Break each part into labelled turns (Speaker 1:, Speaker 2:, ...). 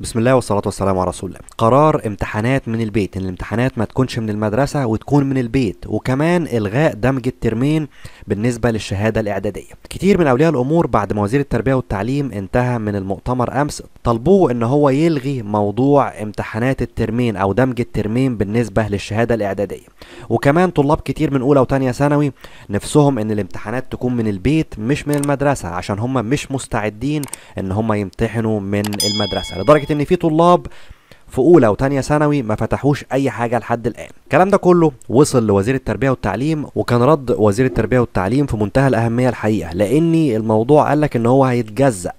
Speaker 1: بسم الله والصلاة والسلام على رسول الله. قرار امتحانات من البيت، إن الامتحانات ما تكونش من المدرسة وتكون من البيت، وكمان إلغاء دمج الترمين بالنسبة للشهادة الإعدادية. كتير من أولياء الأمور بعد ما وزير التربية والتعليم انتهى من المؤتمر أمس طلبوه ان هو يلغي موضوع امتحانات الترمين او دمج الترمين بالنسبه للشهاده الاعداديه وكمان طلاب كتير من اولى وتانية ثانوي نفسهم ان الامتحانات تكون من البيت مش من المدرسه عشان هم مش مستعدين ان هم يمتحنوا من المدرسه لدرجه ان في طلاب في اولى وتانية ثانوي ما فتحوش اي حاجه لحد الان الكلام ده كله وصل لوزير التربيه والتعليم وكان رد وزير التربيه والتعليم في منتهى الاهميه الحقيقه لاني الموضوع قالك ان هو هيتجزأ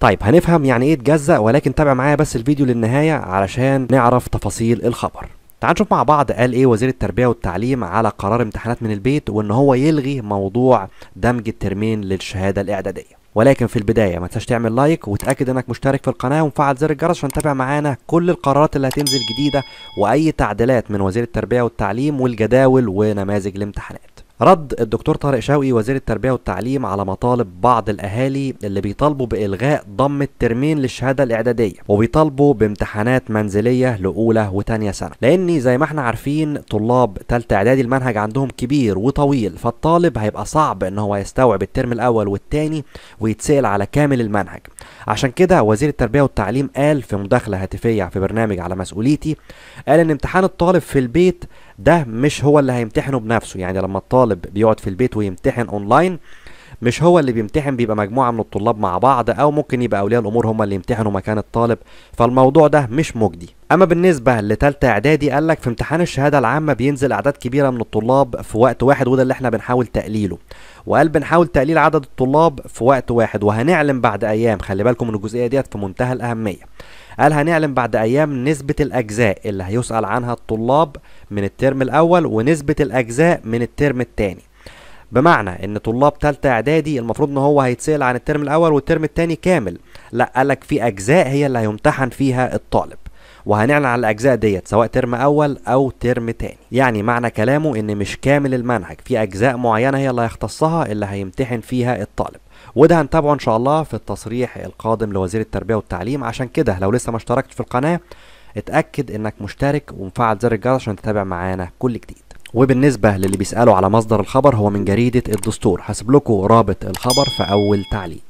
Speaker 1: طيب هنفهم يعني ايه اتجزأ ولكن تابع معايا بس الفيديو للنهاية علشان نعرف تفاصيل الخبر تعال نشوف مع بعض قال ايه وزير التربية والتعليم على قرار امتحانات من البيت وان هو يلغي موضوع دمج الترمين للشهادة الاعدادية ولكن في البداية ما تنساش تعمل لايك وتأكد انك مشترك في القناة ومفعل زر الجرس عشان تتابع معانا كل القرارات اللي هتنزل جديدة واي تعديلات من وزير التربية والتعليم والجداول ونماذج الامتحانات رد الدكتور طارق شوقي وزير التربية والتعليم على مطالب بعض الأهالي اللي بيطالبوا بإلغاء ضم الترمين للشهادة الإعدادية وبيطالبوا بامتحانات منزلية لأولى وثانيه سنة لأن زي ما احنا عارفين طلاب ثالثه إعدادي المنهج عندهم كبير وطويل فالطالب هيبقى صعب إن هو يستوعب الترم الأول والثاني ويتسأل على كامل المنهج عشان كده وزير التربية والتعليم قال في مداخلة هاتفية في برنامج على مسؤوليتي قال إن امتحان الطالب في البيت ده مش هو اللي هيمتحنه بنفسه يعني لما الطالب بيقعد في البيت ويمتحن أونلاين مش هو اللي بيمتحن بيبقى مجموعه من الطلاب مع بعض او ممكن يبقى اولياء الامور هم اللي يمتحنوا مكان الطالب فالموضوع ده مش مجدي اما بالنسبه لثالثه اعدادي قال لك في امتحان الشهاده العامه بينزل اعداد كبيره من الطلاب في وقت واحد وده اللي احنا بنحاول تقليله وقال بنحاول تقليل عدد الطلاب في وقت واحد وهنعلم بعد ايام خلي بالكم ان الجزئيه ديت في منتهى الاهميه قال هنعلم بعد ايام نسبه الاجزاء اللي هيسال عنها الطلاب من الترم الاول ونسبه الاجزاء من الترم الثاني بمعنى ان طلاب ثالثه اعدادي المفروض ان هو هيتسال عن الترم الاول والترم الثاني كامل لا قالك في اجزاء هي اللي هيمتحن فيها الطالب وهنعلن على الاجزاء ديت سواء ترم اول او ترم تاني يعني معنى كلامه ان مش كامل المنهج في اجزاء معينه هي اللي هيختصها اللي هيمتحن فيها الطالب وده هنتابعه ان شاء الله في التصريح القادم لوزير التربيه والتعليم عشان كده لو لسه ما اشتركتش في القناه اتاكد انك مشترك ومفعل زر الجرس عشان تتابع معانا كل جديد وبالنسبة للي بيسألوا على مصدر الخبر هو من جريدة الدستور هسيب لكم رابط الخبر في أول تعليق